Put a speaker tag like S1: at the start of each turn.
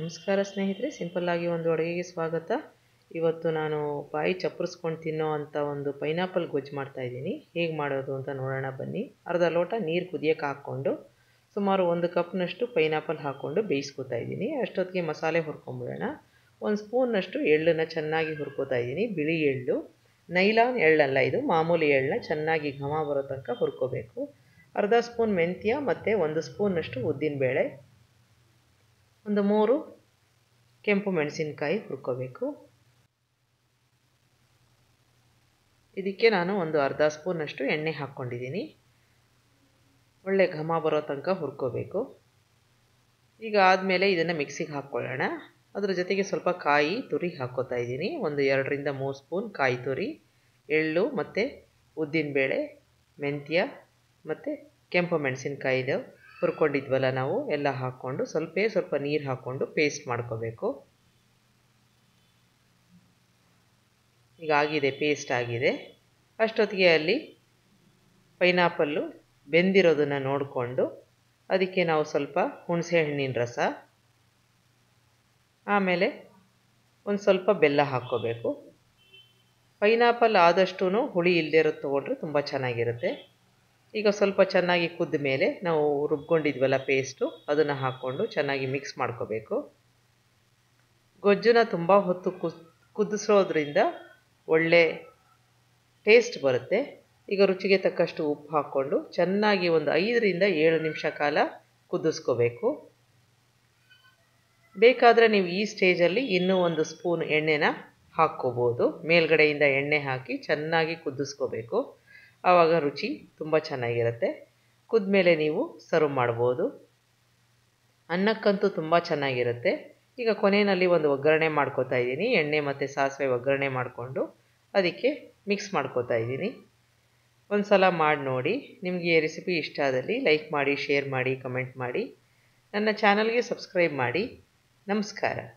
S1: ನಮಸ್ಕಾರ ಸ್ನೇಹಿತರೆ ಸಿಂಪಲ್ಲಾಗಿ ಒಂದು ಅಡುಗೆಗೆ ಸ್ವಾಗತ ಇವತ್ತು ನಾನು ಬಾಯಿ ಚಪ್ಪರಿಸ್ಕೊಂಡು ತಿನ್ನೋ ಅಂಥ ಒಂದು ಪೈನಾಪಲ್ ಗೊಜ್ಜು ಮಾಡ್ತಾಯಿದ್ದೀನಿ ಹೇಗೆ ಮಾಡೋದು ಅಂತ ನೋಡೋಣ ಬನ್ನಿ ಅರ್ಧ ಲೋಟ ನೀರು ಕುದಿಯೋಕೆ ಹಾಕ್ಕೊಂಡು ಸುಮಾರು ಒಂದು ಕಪ್ನಷ್ಟು ಪೈನಾಪಲ್ ಹಾಕ್ಕೊಂಡು ಬೇಯಿಸ್ಕೊತಾ ಇದ್ದೀನಿ ಅಷ್ಟೊತ್ತಿಗೆ ಮಸಾಲೆ ಹುರ್ಕೊಂಬಿಡೋಣ ಒಂದು ಸ್ಪೂನಷ್ಟು ಎಳ್ಳನ್ನು ಚೆನ್ನಾಗಿ ಹುರ್ಕೋತಾ ಇದ್ದೀನಿ ಬಿಳಿ ಎಳ್ಳು ನೈಲಾನ್ ಎಳ್ಳಲ್ಲ ಇದು ಮಾಮೂಲಿ ಎಳ್ಳನ್ನ ಚೆನ್ನಾಗಿ ಘಮ ಬರೋ ತನಕ ಹುರ್ಕೋಬೇಕು ಅರ್ಧ ಸ್ಪೂನ್ ಮೆಂತ್ಯ ಮತ್ತು ಒಂದು ಸ್ಪೂನ್ನಷ್ಟು ಉದ್ದಿನಬೇಳೆ ಒಂದು ಮೂರು ಕೆಂಪು ಮೆಣಸಿನಕಾಯಿ ಹುರ್ಕೋಬೇಕು ಇದಕ್ಕೆ ನಾನು ಒಂದು ಅರ್ಧ ಸ್ಪೂನಷ್ಟು ಎಣ್ಣೆ ಹಾಕ್ಕೊಂಡಿದ್ದೀನಿ ಒಳ್ಳೆ ಘಮ ಬರೋ ತನಕ ಹುರ್ಕೋಬೇಕು ಈಗ ಆದಮೇಲೆ ಇದನ್ನು ಮಿಕ್ಸಿಗೆ ಹಾಕ್ಕೊಳ್ಳೋಣ ಅದರ ಜೊತೆಗೆ ಸ್ವಲ್ಪ ಕಾಯಿ ತುರಿ ಹಾಕ್ಕೋತಾ ಇದ್ದೀನಿ ಒಂದು ಎರಡರಿಂದ ಮೂರು ಸ್ಪೂನ್ ಕಾಯಿ ತುರಿ ಎಳ್ಳು ಮತ್ತು ಉದ್ದಿನಬೇಳೆ ಮೆಂತ್ಯ ಮತ್ತು ಕೆಂಪು ಮೆಣಸಿನಕಾಯಿದು ಹುರ್ಕೊಂಡಿದ್ವಲ್ಲ ನಾವು ಎಲ್ಲ ಹಾಕ್ಕೊಂಡು ಸ್ವಲ್ಪ ಸ್ವಲ್ಪ ನೀರು ಹಾಕ್ಕೊಂಡು ಪೇಸ್ಟ್ ಮಾಡ್ಕೋಬೇಕು ಈಗ ಆಗಿದೆ ಪೇಸ್ಟ್ ಆಗಿದೆ ಅಷ್ಟೊತ್ತಿಗೆ ಅಲ್ಲಿ ಪೈನಾಪಲ್ಲು ಬೆಂದಿರೋದನ್ನು ನೋಡಿಕೊಂಡು ಅದಕ್ಕೆ ನಾವು ಸ್ವಲ್ಪ ಹುಣಸೆಹಣ್ಣಿನ ರಸ ಆಮೇಲೆ ಒಂದು ಸ್ವಲ್ಪ ಬೆಲ್ಲ ಹಾಕ್ಕೋಬೇಕು ಪೈನಾಪಲ್ ಆದಷ್ಟು ಹುಳಿ ಇಲ್ಲದೆ ಇರೋದು ತೊಗೊಂಡ್ರೆ ತುಂಬ ಚೆನ್ನಾಗಿರುತ್ತೆ ಈಗ ಸ್ವಲ್ಪ ಚೆನ್ನಾಗಿ ಕುದ್ದ ಮೇಲೆ ನಾವು ರುಬ್ಕೊಂಡಿದ್ವಲ್ಲ ಪೇಸ್ಟು ಅದನ್ನು ಹಾಕ್ಕೊಂಡು ಚೆನ್ನಾಗಿ ಮಿಕ್ಸ್ ಮಾಡ್ಕೋಬೇಕು ಗೊಜ್ಜನ್ನ ತುಂಬ ಹೊತ್ತು ಕುದಿಸೋದ್ರಿಂದ ಒಳ್ಳೆ ಟೇಸ್ಟ್ ಬರುತ್ತೆ ಈಗ ರುಚಿಗೆ ತಕ್ಕಷ್ಟು ಉಪ್ಪು ಹಾಕ್ಕೊಂಡು ಚೆನ್ನಾಗಿ ಒಂದು ಐದರಿಂದ ಏಳು ನಿಮಿಷ ಕಾಲ ಕುದಿಸ್ಕೋಬೇಕು ಬೇಕಾದರೆ ನೀವು ಈ ಸ್ಟೇಜಲ್ಲಿ ಇನ್ನೂ ಒಂದು ಸ್ಪೂನ್ ಎಣ್ಣೆನ ಹಾಕ್ಕೋಬೋದು ಮೇಲ್ಗಡೆಯಿಂದ ಎಣ್ಣೆ ಹಾಕಿ ಚೆನ್ನಾಗಿ ಕುದಿಸ್ಕೋಬೇಕು ಆವಾಗ ರುಚಿ ತುಂಬ ಚೆನ್ನಾಗಿರುತ್ತೆ ಮೇಲೆ ನೀವು ಸರ್ವ್ ಮಾಡ್ಬೋದು ಅನ್ನಕ್ಕಂತೂ ತುಂಬ ಚೆನ್ನಾಗಿರುತ್ತೆ ಈಗ ಕೊನೆಯಲ್ಲಿ ಒಂದು ಒಗ್ಗರಣೆ ಮಾಡ್ಕೋತಾ ಇದ್ದೀನಿ ಎಣ್ಣೆ ಮತ್ತು ಸಾಸಿವೆ ಒಗ್ಗರಣೆ ಮಾಡಿಕೊಂಡು ಅದಕ್ಕೆ ಮಿಕ್ಸ್ ಮಾಡ್ಕೋತಾ ಇದ್ದೀನಿ ಒಂದು ಸಲ ಮಾಡಿ ನೋಡಿ ನಿಮಗೆ ರೆಸಿಪಿ ಇಷ್ಟ ಆದಲ್ಲಿ ಲೈಕ್ ಮಾಡಿ ಶೇರ್ ಮಾಡಿ ಕಮೆಂಟ್ ಮಾಡಿ ನನ್ನ ಚಾನಲ್ಗೆ ಸಬ್ಸ್ಕ್ರೈಬ್ ಮಾಡಿ ನಮಸ್ಕಾರ